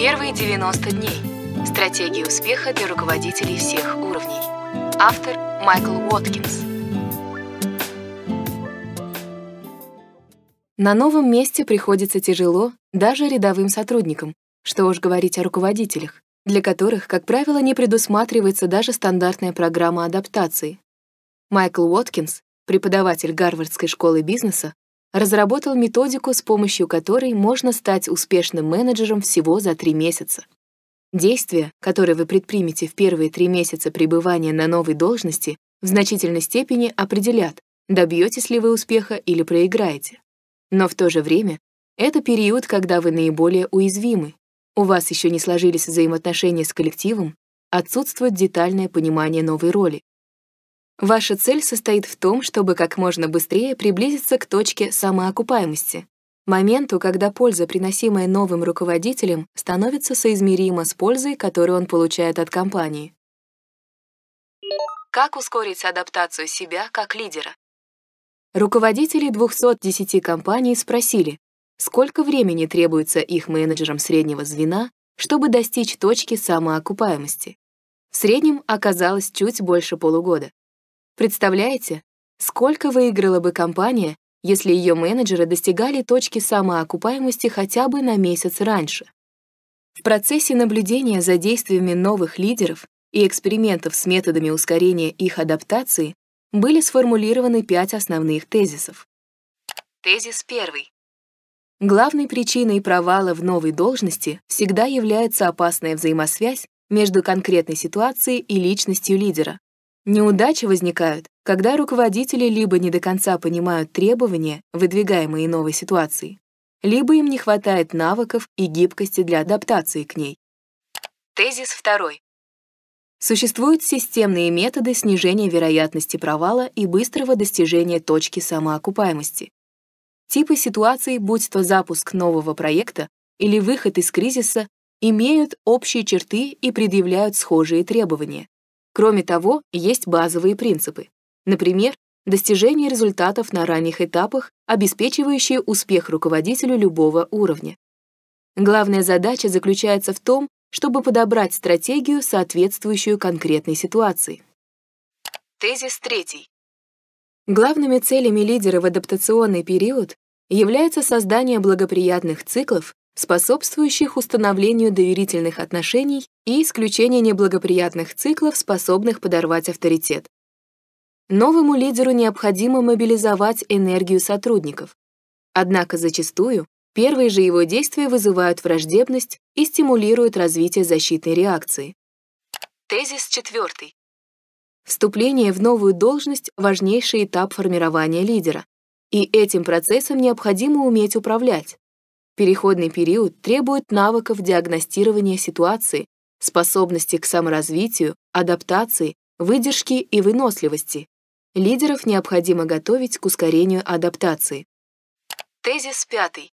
Первые 90 дней. Стратегии успеха для руководителей всех уровней. Автор Майкл Уоткинс. На новом месте приходится тяжело даже рядовым сотрудникам, что уж говорить о руководителях, для которых, как правило, не предусматривается даже стандартная программа адаптации. Майкл Уоткинс, преподаватель Гарвардской школы бизнеса, разработал методику, с помощью которой можно стать успешным менеджером всего за три месяца. Действия, которые вы предпримете в первые три месяца пребывания на новой должности, в значительной степени определят, добьетесь ли вы успеха или проиграете. Но в то же время это период, когда вы наиболее уязвимы. У вас еще не сложились взаимоотношения с коллективом, отсутствует детальное понимание новой роли. Ваша цель состоит в том, чтобы как можно быстрее приблизиться к точке самоокупаемости, моменту, когда польза, приносимая новым руководителем, становится соизмерима с пользой, которую он получает от компании. Как ускорить адаптацию себя как лидера? Руководители 210 компаний спросили, сколько времени требуется их менеджерам среднего звена, чтобы достичь точки самоокупаемости. В среднем оказалось чуть больше полугода. Представляете, сколько выиграла бы компания, если ее менеджеры достигали точки самоокупаемости хотя бы на месяц раньше? В процессе наблюдения за действиями новых лидеров и экспериментов с методами ускорения их адаптации были сформулированы пять основных тезисов. Тезис первый. Главной причиной провала в новой должности всегда является опасная взаимосвязь между конкретной ситуацией и личностью лидера, Неудачи возникают, когда руководители либо не до конца понимают требования, выдвигаемые новой ситуацией, либо им не хватает навыков и гибкости для адаптации к ней. Тезис второй. Существуют системные методы снижения вероятности провала и быстрого достижения точки самоокупаемости. Типы ситуаций, будь то запуск нового проекта или выход из кризиса, имеют общие черты и предъявляют схожие требования. Кроме того, есть базовые принципы. Например, достижение результатов на ранних этапах, обеспечивающие успех руководителю любого уровня. Главная задача заключается в том, чтобы подобрать стратегию, соответствующую конкретной ситуации. Тезис третий. Главными целями лидера в адаптационный период является создание благоприятных циклов, способствующих установлению доверительных отношений и исключение неблагоприятных циклов, способных подорвать авторитет. Новому лидеру необходимо мобилизовать энергию сотрудников. Однако зачастую первые же его действия вызывают враждебность и стимулируют развитие защитной реакции. Тезис четвертый. Вступление в новую должность – важнейший этап формирования лидера, и этим процессом необходимо уметь управлять. Переходный период требует навыков диагностирования ситуации, способности к саморазвитию, адаптации, выдержки и выносливости. Лидеров необходимо готовить к ускорению адаптации. Тезис пятый.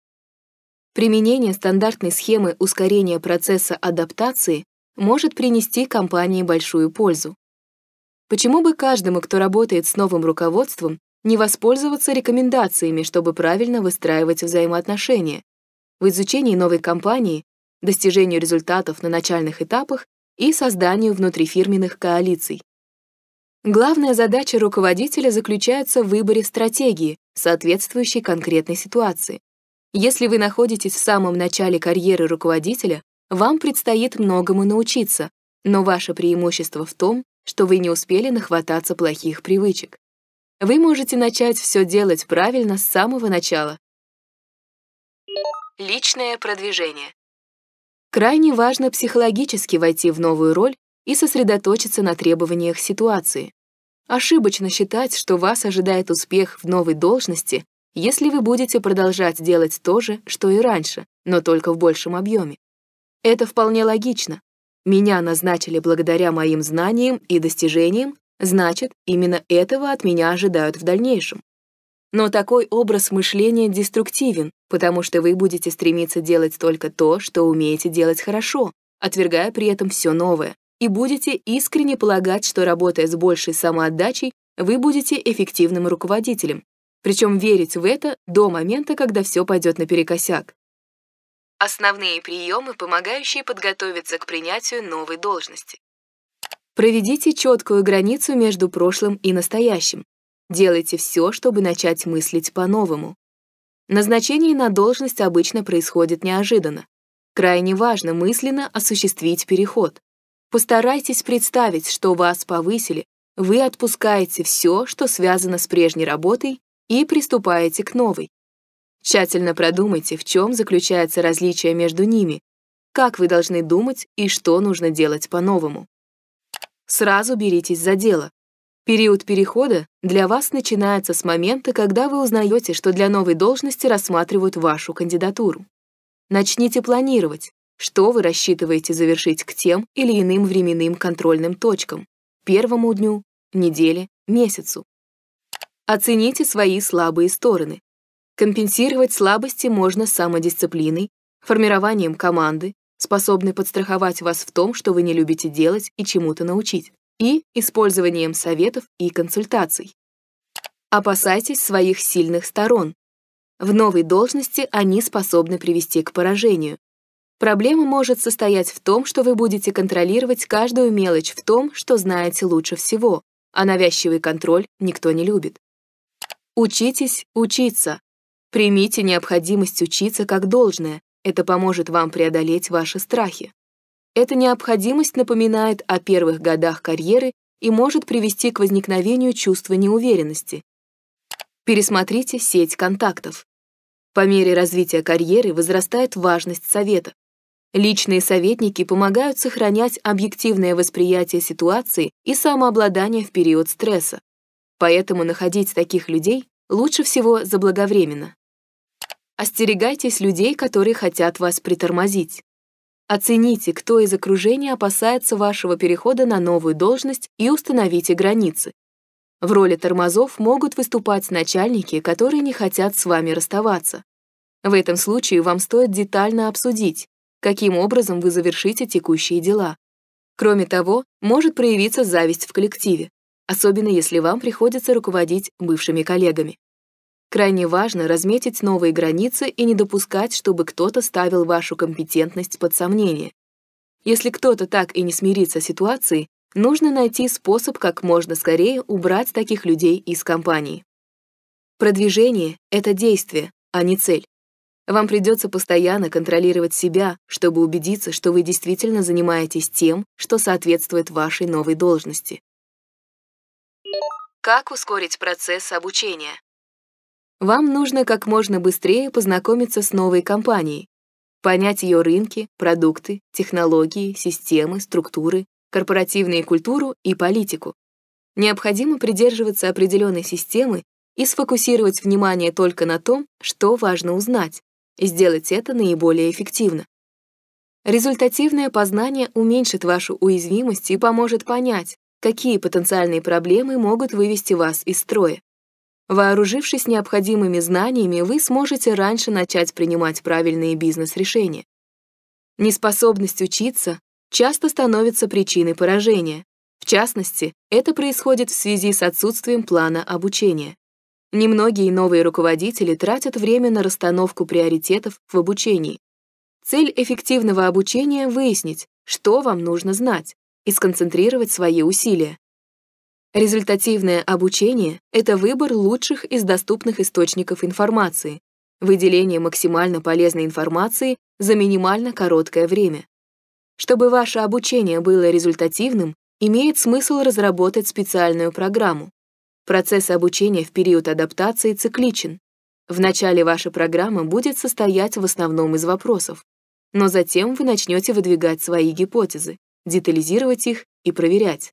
Применение стандартной схемы ускорения процесса адаптации может принести компании большую пользу. Почему бы каждому, кто работает с новым руководством, не воспользоваться рекомендациями, чтобы правильно выстраивать взаимоотношения? В изучении новой компании достижению результатов на начальных этапах и созданию внутрифирменных коалиций. Главная задача руководителя заключается в выборе стратегии, соответствующей конкретной ситуации. Если вы находитесь в самом начале карьеры руководителя, вам предстоит многому научиться, но ваше преимущество в том, что вы не успели нахвататься плохих привычек. Вы можете начать все делать правильно с самого начала. Личное продвижение. Крайне важно психологически войти в новую роль и сосредоточиться на требованиях ситуации. Ошибочно считать, что вас ожидает успех в новой должности, если вы будете продолжать делать то же, что и раньше, но только в большем объеме. Это вполне логично. Меня назначили благодаря моим знаниям и достижениям, значит, именно этого от меня ожидают в дальнейшем. Но такой образ мышления деструктивен, потому что вы будете стремиться делать только то, что умеете делать хорошо, отвергая при этом все новое, и будете искренне полагать, что работая с большей самоотдачей, вы будете эффективным руководителем, причем верить в это до момента, когда все пойдет наперекосяк. Основные приемы, помогающие подготовиться к принятию новой должности. Проведите четкую границу между прошлым и настоящим. Делайте все, чтобы начать мыслить по-новому. Назначение на должность обычно происходит неожиданно. Крайне важно мысленно осуществить переход. Постарайтесь представить, что вас повысили, вы отпускаете все, что связано с прежней работой, и приступаете к новой. Тщательно продумайте, в чем заключается различие между ними, как вы должны думать и что нужно делать по-новому. Сразу беритесь за дело. Период перехода для вас начинается с момента, когда вы узнаете, что для новой должности рассматривают вашу кандидатуру. Начните планировать, что вы рассчитываете завершить к тем или иным временным контрольным точкам, первому дню, неделе, месяцу. Оцените свои слабые стороны. Компенсировать слабости можно самодисциплиной, формированием команды, способной подстраховать вас в том, что вы не любите делать и чему-то научить и использованием советов и консультаций. Опасайтесь своих сильных сторон. В новой должности они способны привести к поражению. Проблема может состоять в том, что вы будете контролировать каждую мелочь в том, что знаете лучше всего, а навязчивый контроль никто не любит. Учитесь учиться. Примите необходимость учиться как должное. Это поможет вам преодолеть ваши страхи. Эта необходимость напоминает о первых годах карьеры и может привести к возникновению чувства неуверенности. Пересмотрите сеть контактов. По мере развития карьеры возрастает важность совета. Личные советники помогают сохранять объективное восприятие ситуации и самообладание в период стресса. Поэтому находить таких людей лучше всего заблаговременно. Остерегайтесь людей, которые хотят вас притормозить. Оцените, кто из окружения опасается вашего перехода на новую должность и установите границы. В роли тормозов могут выступать начальники, которые не хотят с вами расставаться. В этом случае вам стоит детально обсудить, каким образом вы завершите текущие дела. Кроме того, может проявиться зависть в коллективе, особенно если вам приходится руководить бывшими коллегами. Крайне важно разметить новые границы и не допускать, чтобы кто-то ставил вашу компетентность под сомнение. Если кто-то так и не смирится с ситуацией, нужно найти способ как можно скорее убрать таких людей из компании. Продвижение — это действие, а не цель. Вам придется постоянно контролировать себя, чтобы убедиться, что вы действительно занимаетесь тем, что соответствует вашей новой должности. Как ускорить процесс обучения? Вам нужно как можно быстрее познакомиться с новой компанией, понять ее рынки, продукты, технологии, системы, структуры, корпоративную культуру и политику. Необходимо придерживаться определенной системы и сфокусировать внимание только на том, что важно узнать, и сделать это наиболее эффективно. Результативное познание уменьшит вашу уязвимость и поможет понять, какие потенциальные проблемы могут вывести вас из строя. Вооружившись необходимыми знаниями, вы сможете раньше начать принимать правильные бизнес-решения. Неспособность учиться часто становится причиной поражения. В частности, это происходит в связи с отсутствием плана обучения. Немногие новые руководители тратят время на расстановку приоритетов в обучении. Цель эффективного обучения — выяснить, что вам нужно знать, и сконцентрировать свои усилия. Результативное обучение — это выбор лучших из доступных источников информации, выделение максимально полезной информации за минимально короткое время. Чтобы ваше обучение было результативным, имеет смысл разработать специальную программу. Процесс обучения в период адаптации цикличен. В начале ваша программа будет состоять в основном из вопросов, но затем вы начнете выдвигать свои гипотезы, детализировать их и проверять.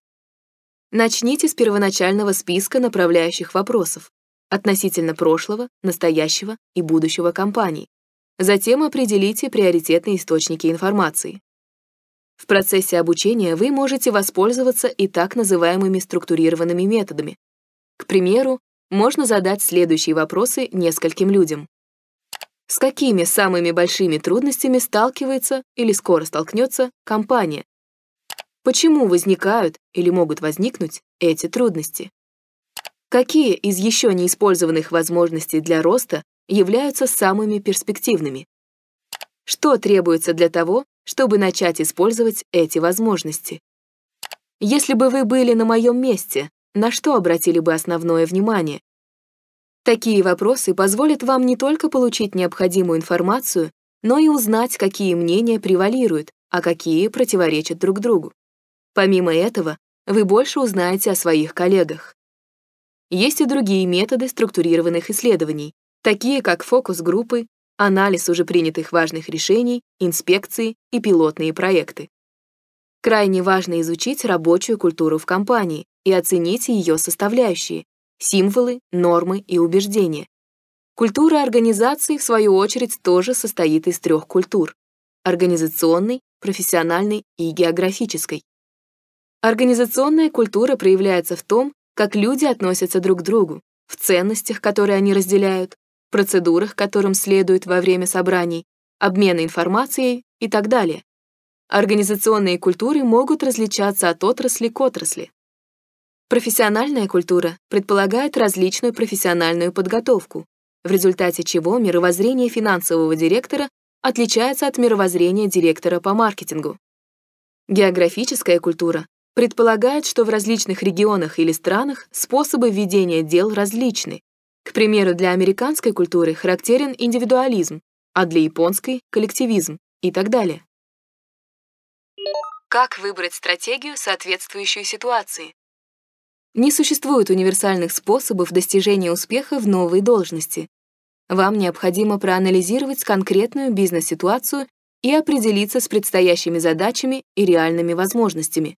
Начните с первоначального списка направляющих вопросов относительно прошлого, настоящего и будущего компании. Затем определите приоритетные источники информации. В процессе обучения вы можете воспользоваться и так называемыми структурированными методами. К примеру, можно задать следующие вопросы нескольким людям. С какими самыми большими трудностями сталкивается или скоро столкнется компания, Почему возникают или могут возникнуть эти трудности? Какие из еще неиспользованных возможностей для роста являются самыми перспективными? Что требуется для того, чтобы начать использовать эти возможности? Если бы вы были на моем месте, на что обратили бы основное внимание? Такие вопросы позволят вам не только получить необходимую информацию, но и узнать, какие мнения превалируют, а какие противоречат друг другу. Помимо этого, вы больше узнаете о своих коллегах. Есть и другие методы структурированных исследований, такие как фокус-группы, анализ уже принятых важных решений, инспекции и пилотные проекты. Крайне важно изучить рабочую культуру в компании и оценить ее составляющие — символы, нормы и убеждения. Культура организации, в свою очередь, тоже состоит из трех культур — организационной, профессиональной и географической. Организационная культура проявляется в том, как люди относятся друг к другу, в ценностях, которые они разделяют, процедурах, которым следуют во время собраний, обмена информацией и так далее. Организационные культуры могут различаться от отрасли к отрасли. Профессиональная культура предполагает различную профессиональную подготовку, в результате чего мировоззрение финансового директора отличается от мировоззрения директора по маркетингу. Географическая культура предполагает, что в различных регионах или странах способы ведения дел различны. К примеру, для американской культуры характерен индивидуализм, а для японской — коллективизм и так далее. Как выбрать стратегию, соответствующую ситуации? Не существует универсальных способов достижения успеха в новой должности. Вам необходимо проанализировать конкретную бизнес-ситуацию и определиться с предстоящими задачами и реальными возможностями.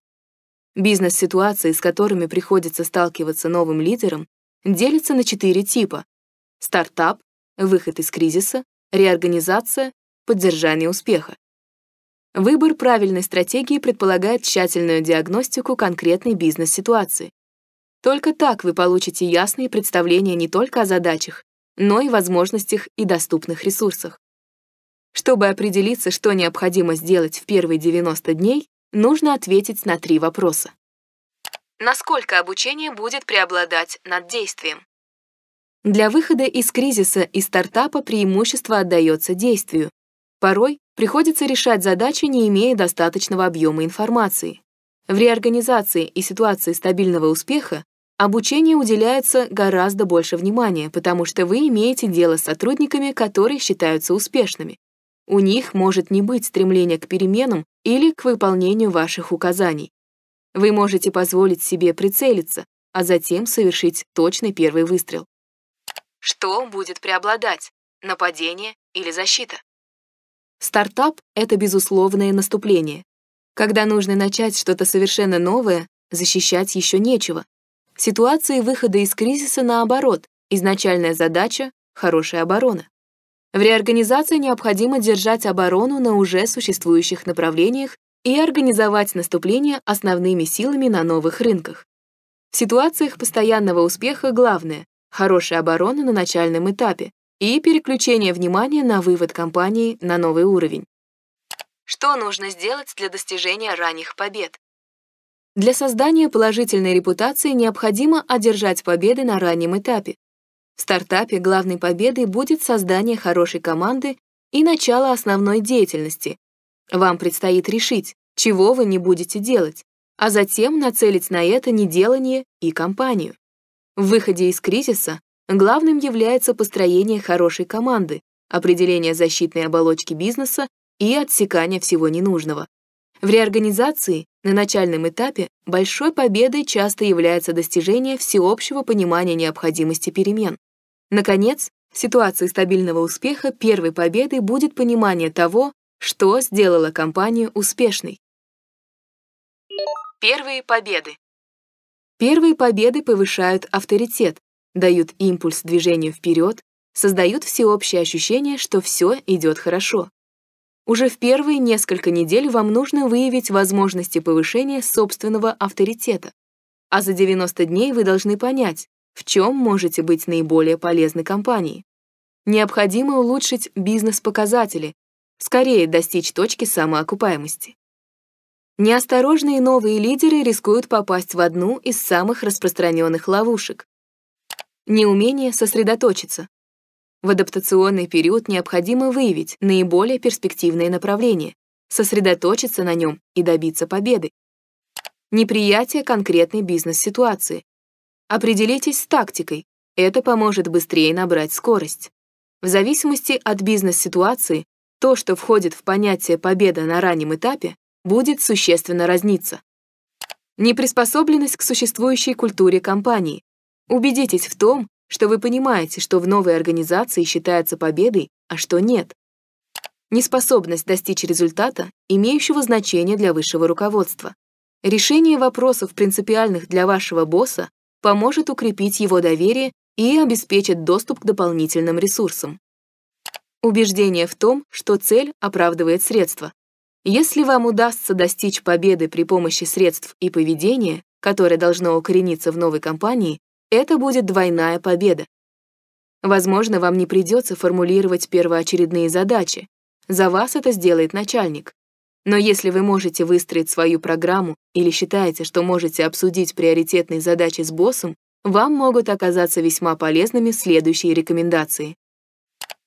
Бизнес-ситуации, с которыми приходится сталкиваться новым лидерам, делятся на четыре типа. Стартап, выход из кризиса, реорганизация, поддержание успеха. Выбор правильной стратегии предполагает тщательную диагностику конкретной бизнес-ситуации. Только так вы получите ясные представления не только о задачах, но и возможностях и доступных ресурсах. Чтобы определиться, что необходимо сделать в первые 90 дней, нужно ответить на три вопроса. Насколько обучение будет преобладать над действием? Для выхода из кризиса и стартапа преимущество отдается действию. Порой приходится решать задачи, не имея достаточного объема информации. В реорганизации и ситуации стабильного успеха обучение уделяется гораздо больше внимания, потому что вы имеете дело с сотрудниками, которые считаются успешными. У них может не быть стремления к переменам или к выполнению ваших указаний. Вы можете позволить себе прицелиться, а затем совершить точный первый выстрел. Что будет преобладать? Нападение или защита? Стартап — это безусловное наступление. Когда нужно начать что-то совершенно новое, защищать еще нечего. Ситуации выхода из кризиса наоборот, изначальная задача — хорошая оборона. В реорганизации необходимо держать оборону на уже существующих направлениях и организовать наступление основными силами на новых рынках. В ситуациях постоянного успеха главное — хорошая оборона на начальном этапе и переключение внимания на вывод компании на новый уровень. Что нужно сделать для достижения ранних побед? Для создания положительной репутации необходимо одержать победы на раннем этапе, в стартапе главной победой будет создание хорошей команды и начало основной деятельности. Вам предстоит решить, чего вы не будете делать, а затем нацелить на это неделание и компанию. В выходе из кризиса главным является построение хорошей команды, определение защитной оболочки бизнеса и отсекание всего ненужного. В реорганизации на начальном этапе большой победой часто является достижение всеобщего понимания необходимости перемен. Наконец, в ситуации стабильного успеха первой победой будет понимание того, что сделало компанию успешной. Первые победы. Первые победы повышают авторитет, дают импульс движению вперед, создают всеобщее ощущение, что все идет хорошо. Уже в первые несколько недель вам нужно выявить возможности повышения собственного авторитета. А за 90 дней вы должны понять, в чем можете быть наиболее полезны компании? Необходимо улучшить бизнес-показатели, скорее достичь точки самоокупаемости. Неосторожные новые лидеры рискуют попасть в одну из самых распространенных ловушек. Неумение сосредоточиться. В адаптационный период необходимо выявить наиболее перспективное направление, сосредоточиться на нем и добиться победы. Неприятие конкретной бизнес-ситуации, Определитесь с тактикой, это поможет быстрее набрать скорость. В зависимости от бизнес-ситуации, то, что входит в понятие «победа» на раннем этапе, будет существенно разниться. Неприспособленность к существующей культуре компании. Убедитесь в том, что вы понимаете, что в новой организации считается победой, а что нет. Неспособность достичь результата, имеющего значение для высшего руководства. Решение вопросов, принципиальных для вашего босса, поможет укрепить его доверие и обеспечит доступ к дополнительным ресурсам. Убеждение в том, что цель оправдывает средства. Если вам удастся достичь победы при помощи средств и поведения, которое должно укорениться в новой компании, это будет двойная победа. Возможно, вам не придется формулировать первоочередные задачи. За вас это сделает начальник. Но если вы можете выстроить свою программу или считаете, что можете обсудить приоритетные задачи с боссом, вам могут оказаться весьма полезными следующие рекомендации.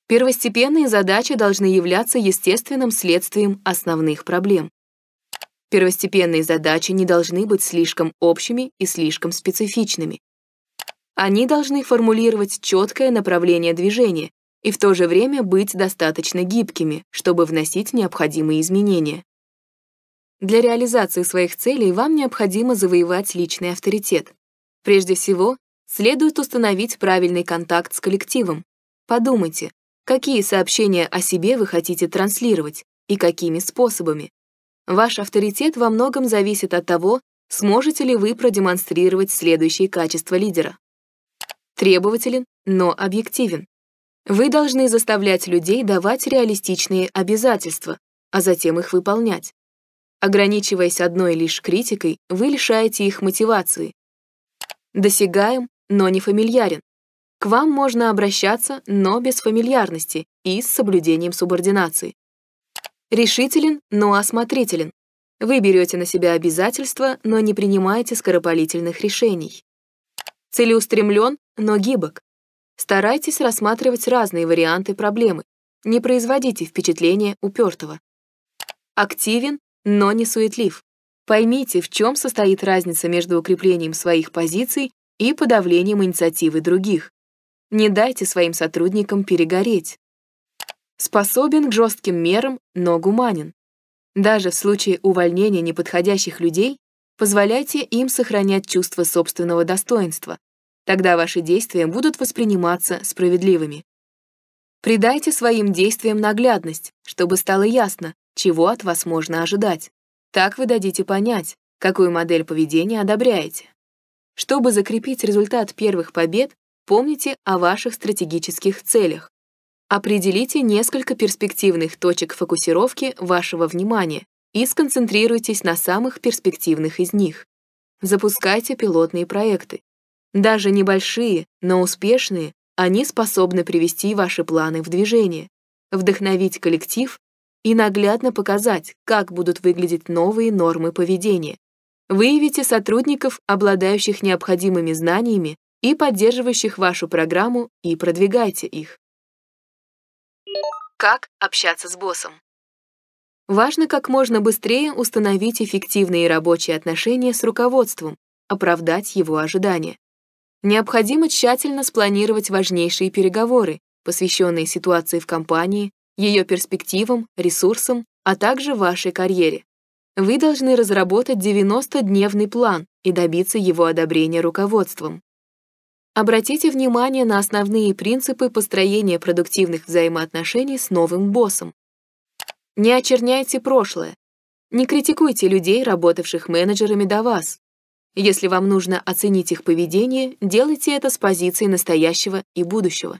Первостепенные задачи должны являться естественным следствием основных проблем. Первостепенные задачи не должны быть слишком общими и слишком специфичными. Они должны формулировать четкое направление движения и в то же время быть достаточно гибкими, чтобы вносить необходимые изменения. Для реализации своих целей вам необходимо завоевать личный авторитет. Прежде всего, следует установить правильный контакт с коллективом. Подумайте, какие сообщения о себе вы хотите транслировать и какими способами. Ваш авторитет во многом зависит от того, сможете ли вы продемонстрировать следующие качества лидера. Требователен, но объективен. Вы должны заставлять людей давать реалистичные обязательства, а затем их выполнять. Ограничиваясь одной лишь критикой, вы лишаете их мотивации. Досягаем, но не фамильярен. К вам можно обращаться, но без фамильярности и с соблюдением субординации. Решителен, но осмотрителен. Вы берете на себя обязательства, но не принимаете скоропалительных решений. Целеустремлен, но гибок. Старайтесь рассматривать разные варианты проблемы. Не производите впечатление упертого. Активен, но не суетлив. Поймите, в чем состоит разница между укреплением своих позиций и подавлением инициативы других. Не дайте своим сотрудникам перегореть. Способен к жестким мерам, но гуманен. Даже в случае увольнения неподходящих людей позволяйте им сохранять чувство собственного достоинства. Тогда ваши действия будут восприниматься справедливыми. Придайте своим действиям наглядность, чтобы стало ясно, чего от вас можно ожидать. Так вы дадите понять, какую модель поведения одобряете. Чтобы закрепить результат первых побед, помните о ваших стратегических целях. Определите несколько перспективных точек фокусировки вашего внимания и сконцентрируйтесь на самых перспективных из них. Запускайте пилотные проекты. Даже небольшие, но успешные, они способны привести ваши планы в движение, вдохновить коллектив и наглядно показать, как будут выглядеть новые нормы поведения. Выявите сотрудников, обладающих необходимыми знаниями и поддерживающих вашу программу, и продвигайте их. Как общаться с боссом? Важно как можно быстрее установить эффективные рабочие отношения с руководством, оправдать его ожидания. Необходимо тщательно спланировать важнейшие переговоры, посвященные ситуации в компании, ее перспективам, ресурсам, а также вашей карьере. Вы должны разработать 90-дневный план и добиться его одобрения руководством. Обратите внимание на основные принципы построения продуктивных взаимоотношений с новым боссом. Не очерняйте прошлое. Не критикуйте людей, работавших менеджерами до вас. Если вам нужно оценить их поведение, делайте это с позиции настоящего и будущего.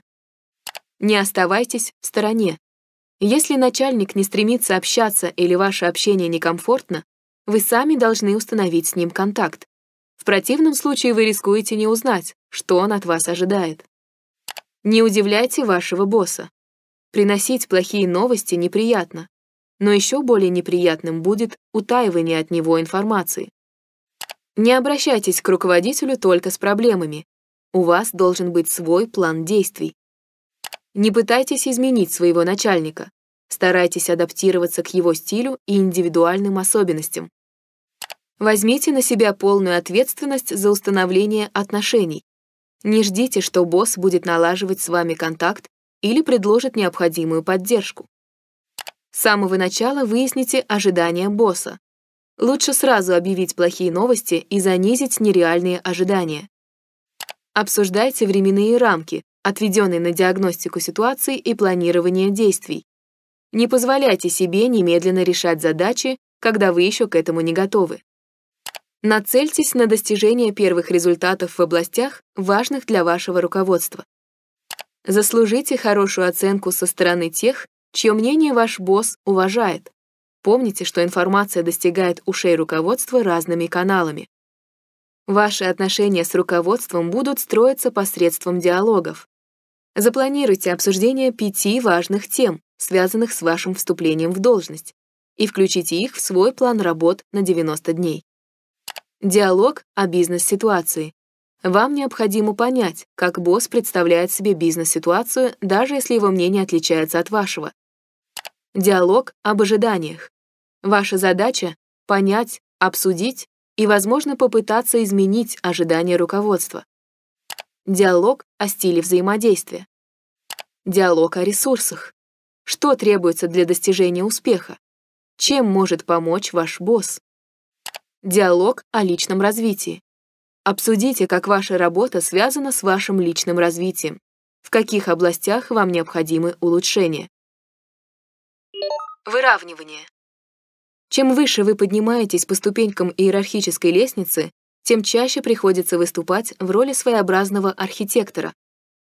Не оставайтесь в стороне. Если начальник не стремится общаться или ваше общение некомфортно, вы сами должны установить с ним контакт. В противном случае вы рискуете не узнать, что он от вас ожидает. Не удивляйте вашего босса. Приносить плохие новости неприятно, но еще более неприятным будет утаивание от него информации. Не обращайтесь к руководителю только с проблемами. У вас должен быть свой план действий. Не пытайтесь изменить своего начальника. Старайтесь адаптироваться к его стилю и индивидуальным особенностям. Возьмите на себя полную ответственность за установление отношений. Не ждите, что босс будет налаживать с вами контакт или предложит необходимую поддержку. С самого начала выясните ожидания босса. Лучше сразу объявить плохие новости и занизить нереальные ожидания. Обсуждайте временные рамки, отведенный на диагностику ситуации и планирование действий. Не позволяйте себе немедленно решать задачи, когда вы еще к этому не готовы. Нацельтесь на достижение первых результатов в областях, важных для вашего руководства. Заслужите хорошую оценку со стороны тех, чье мнение ваш босс уважает. Помните, что информация достигает ушей руководства разными каналами. Ваши отношения с руководством будут строиться посредством диалогов. Запланируйте обсуждение пяти важных тем, связанных с вашим вступлением в должность, и включите их в свой план работ на 90 дней. Диалог о бизнес-ситуации. Вам необходимо понять, как босс представляет себе бизнес-ситуацию, даже если его мнение отличается от вашего. Диалог об ожиданиях. Ваша задача — понять, обсудить и, возможно, попытаться изменить ожидания руководства. Диалог о стиле взаимодействия. Диалог о ресурсах. Что требуется для достижения успеха? Чем может помочь ваш босс? Диалог о личном развитии. Обсудите, как ваша работа связана с вашим личным развитием, в каких областях вам необходимы улучшения. Выравнивание. Чем выше вы поднимаетесь по ступенькам иерархической лестницы, тем чаще приходится выступать в роли своеобразного архитектора.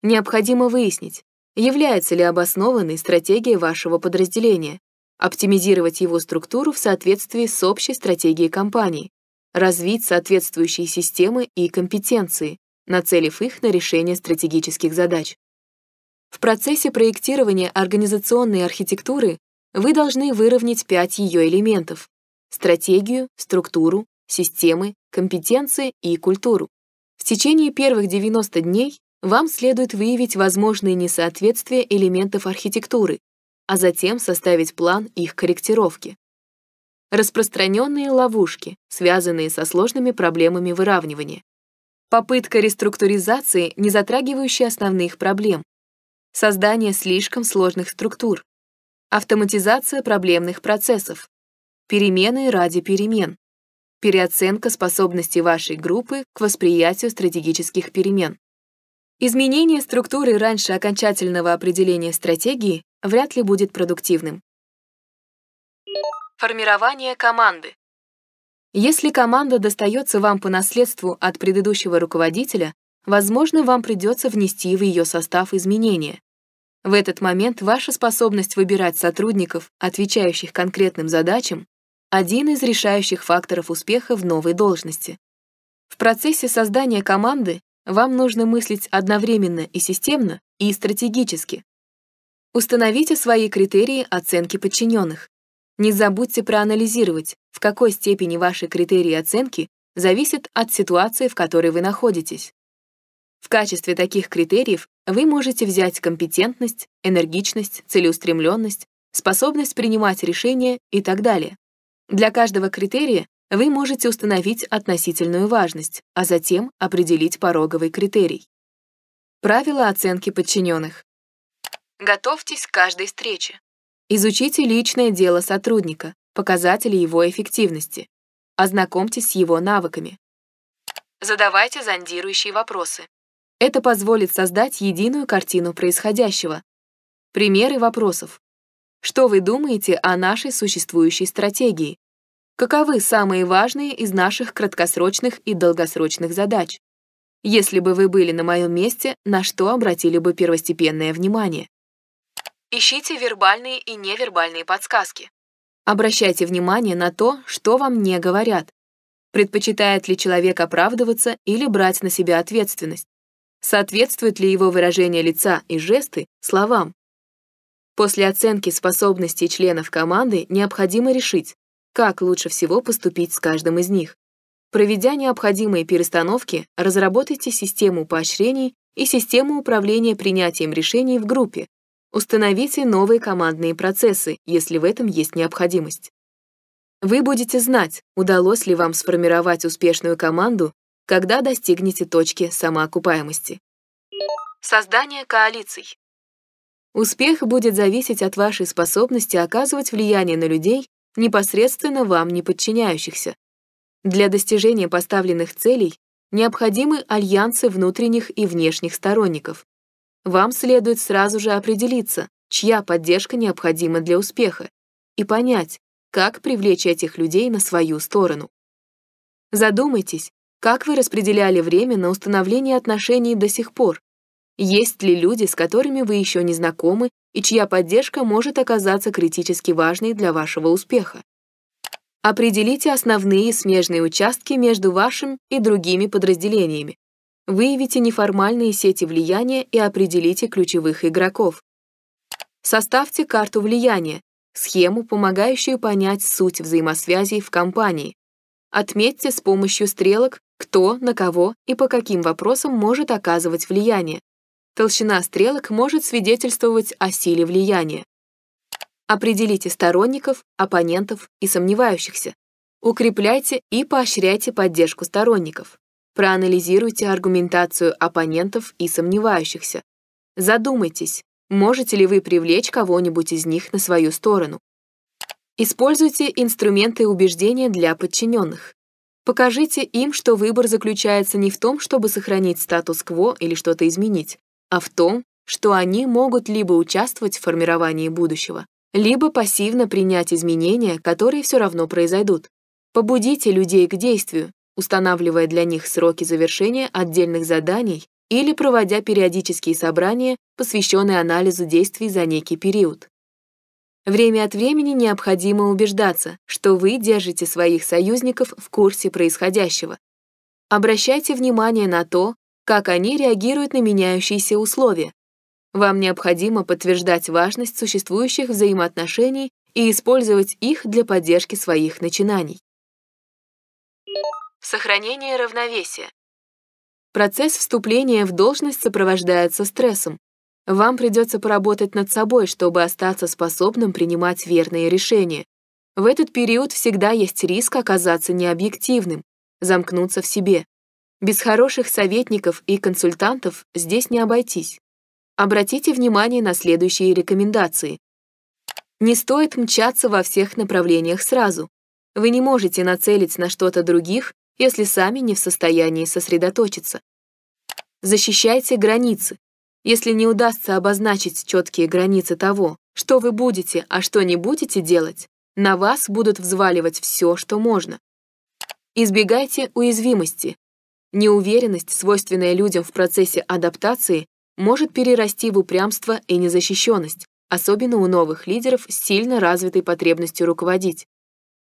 Необходимо выяснить, является ли обоснованной стратегия вашего подразделения, оптимизировать его структуру в соответствии с общей стратегией компании, развить соответствующие системы и компетенции, нацелив их на решение стратегических задач. В процессе проектирования организационной архитектуры вы должны выровнять пять ее элементов — стратегию, структуру, системы, компетенции и культуру. В течение первых 90 дней вам следует выявить возможные несоответствия элементов архитектуры, а затем составить план их корректировки. Распространенные ловушки, связанные со сложными проблемами выравнивания. Попытка реструктуризации, не затрагивающая основных проблем. Создание слишком сложных структур. Автоматизация проблемных процессов. Перемены ради перемен переоценка способности вашей группы к восприятию стратегических перемен. Изменение структуры раньше окончательного определения стратегии вряд ли будет продуктивным. Формирование команды. Если команда достается вам по наследству от предыдущего руководителя, возможно, вам придется внести в ее состав изменения. В этот момент ваша способность выбирать сотрудников, отвечающих конкретным задачам, один из решающих факторов успеха в новой должности. В процессе создания команды вам нужно мыслить одновременно и системно, и стратегически. Установите свои критерии оценки подчиненных. Не забудьте проанализировать, в какой степени ваши критерии оценки зависят от ситуации, в которой вы находитесь. В качестве таких критериев вы можете взять компетентность, энергичность, целеустремленность, способность принимать решения и так далее. Для каждого критерия вы можете установить относительную важность, а затем определить пороговый критерий. Правила оценки подчиненных. Готовьтесь к каждой встрече. Изучите личное дело сотрудника, показатели его эффективности. Ознакомьтесь с его навыками. Задавайте зондирующие вопросы. Это позволит создать единую картину происходящего. Примеры вопросов. Что вы думаете о нашей существующей стратегии? Каковы самые важные из наших краткосрочных и долгосрочных задач? Если бы вы были на моем месте, на что обратили бы первостепенное внимание? Ищите вербальные и невербальные подсказки. Обращайте внимание на то, что вам не говорят. Предпочитает ли человек оправдываться или брать на себя ответственность? Соответствует ли его выражение лица и жесты словам? После оценки способностей членов команды необходимо решить, как лучше всего поступить с каждым из них. Проведя необходимые перестановки, разработайте систему поощрений и систему управления принятием решений в группе. Установите новые командные процессы, если в этом есть необходимость. Вы будете знать, удалось ли вам сформировать успешную команду, когда достигнете точки самоокупаемости. Создание коалиций. Успех будет зависеть от вашей способности оказывать влияние на людей, непосредственно вам не подчиняющихся. Для достижения поставленных целей необходимы альянсы внутренних и внешних сторонников. Вам следует сразу же определиться, чья поддержка необходима для успеха, и понять, как привлечь этих людей на свою сторону. Задумайтесь, как вы распределяли время на установление отношений до сих пор, есть ли люди, с которыми вы еще не знакомы и чья поддержка может оказаться критически важной для вашего успеха? Определите основные смежные участки между вашим и другими подразделениями. Выявите неформальные сети влияния и определите ключевых игроков. Составьте карту влияния, схему, помогающую понять суть взаимосвязей в компании. Отметьте с помощью стрелок, кто, на кого и по каким вопросам может оказывать влияние. Толщина стрелок может свидетельствовать о силе влияния. Определите сторонников, оппонентов и сомневающихся. Укрепляйте и поощряйте поддержку сторонников. Проанализируйте аргументацию оппонентов и сомневающихся. Задумайтесь, можете ли вы привлечь кого-нибудь из них на свою сторону. Используйте инструменты убеждения для подчиненных. Покажите им, что выбор заключается не в том, чтобы сохранить статус-кво или что-то изменить, а в том, что они могут либо участвовать в формировании будущего, либо пассивно принять изменения, которые все равно произойдут. Побудите людей к действию, устанавливая для них сроки завершения отдельных заданий или проводя периодические собрания, посвященные анализу действий за некий период. Время от времени необходимо убеждаться, что вы держите своих союзников в курсе происходящего. Обращайте внимание на то, как они реагируют на меняющиеся условия. Вам необходимо подтверждать важность существующих взаимоотношений и использовать их для поддержки своих начинаний. Сохранение равновесия. Процесс вступления в должность сопровождается стрессом. Вам придется поработать над собой, чтобы остаться способным принимать верные решения. В этот период всегда есть риск оказаться необъективным, замкнуться в себе. Без хороших советников и консультантов здесь не обойтись. Обратите внимание на следующие рекомендации. Не стоит мчаться во всех направлениях сразу. Вы не можете нацелить на что-то других, если сами не в состоянии сосредоточиться. Защищайте границы. Если не удастся обозначить четкие границы того, что вы будете, а что не будете делать, на вас будут взваливать все, что можно. Избегайте уязвимости, Неуверенность, свойственная людям в процессе адаптации, может перерасти в упрямство и незащищенность, особенно у новых лидеров с сильно развитой потребностью руководить.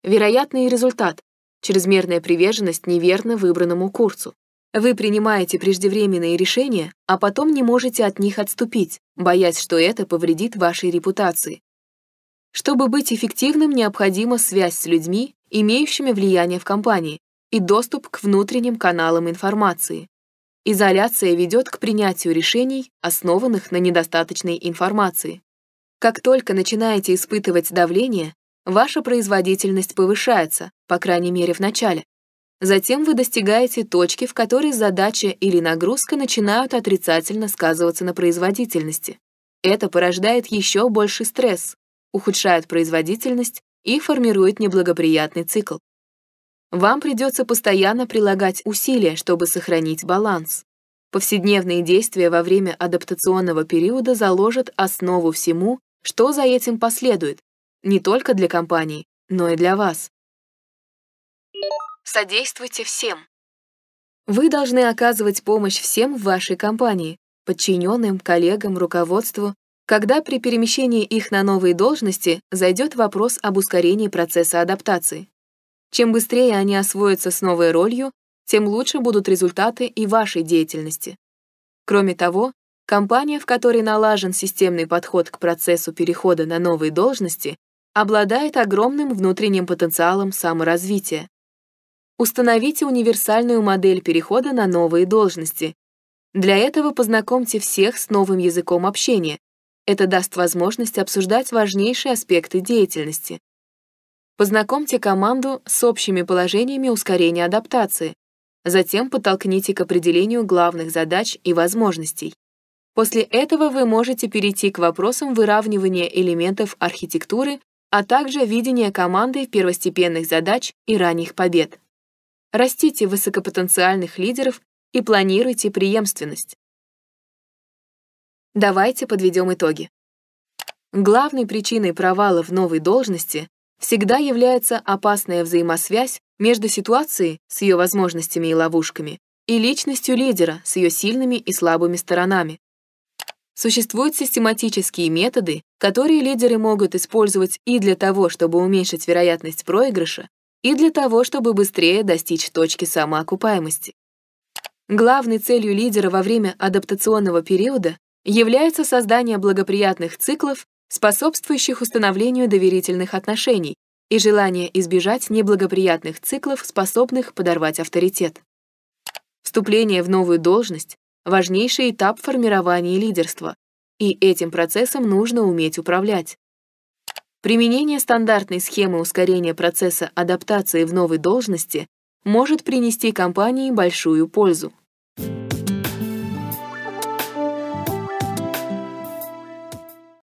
Вероятный результат — чрезмерная приверженность неверно выбранному курсу. Вы принимаете преждевременные решения, а потом не можете от них отступить, боясь, что это повредит вашей репутации. Чтобы быть эффективным, необходима связь с людьми, имеющими влияние в компании, и доступ к внутренним каналам информации. Изоляция ведет к принятию решений, основанных на недостаточной информации. Как только начинаете испытывать давление, ваша производительность повышается, по крайней мере в начале. Затем вы достигаете точки, в которой задача или нагрузка начинают отрицательно сказываться на производительности. Это порождает еще больше стресс, ухудшает производительность и формирует неблагоприятный цикл. Вам придется постоянно прилагать усилия, чтобы сохранить баланс. Повседневные действия во время адаптационного периода заложат основу всему, что за этим последует, не только для компании, но и для вас. Содействуйте всем. Вы должны оказывать помощь всем в вашей компании, подчиненным, коллегам, руководству, когда при перемещении их на новые должности зайдет вопрос об ускорении процесса адаптации. Чем быстрее они освоятся с новой ролью, тем лучше будут результаты и вашей деятельности. Кроме того, компания, в которой налажен системный подход к процессу перехода на новые должности, обладает огромным внутренним потенциалом саморазвития. Установите универсальную модель перехода на новые должности. Для этого познакомьте всех с новым языком общения. Это даст возможность обсуждать важнейшие аспекты деятельности. Познакомьте команду с общими положениями ускорения адаптации. Затем подтолкните к определению главных задач и возможностей. После этого вы можете перейти к вопросам выравнивания элементов архитектуры, а также видения команды первостепенных задач и ранних побед. Растите высокопотенциальных лидеров и планируйте преемственность. Давайте подведем итоги. Главной причиной провала в новой должности всегда является опасная взаимосвязь между ситуацией с ее возможностями и ловушками и личностью лидера с ее сильными и слабыми сторонами. Существуют систематические методы, которые лидеры могут использовать и для того, чтобы уменьшить вероятность проигрыша, и для того, чтобы быстрее достичь точки самоокупаемости. Главной целью лидера во время адаптационного периода является создание благоприятных циклов способствующих установлению доверительных отношений и желание избежать неблагоприятных циклов, способных подорвать авторитет. Вступление в новую должность — важнейший этап формирования лидерства, и этим процессом нужно уметь управлять. Применение стандартной схемы ускорения процесса адаптации в новой должности может принести компании большую пользу.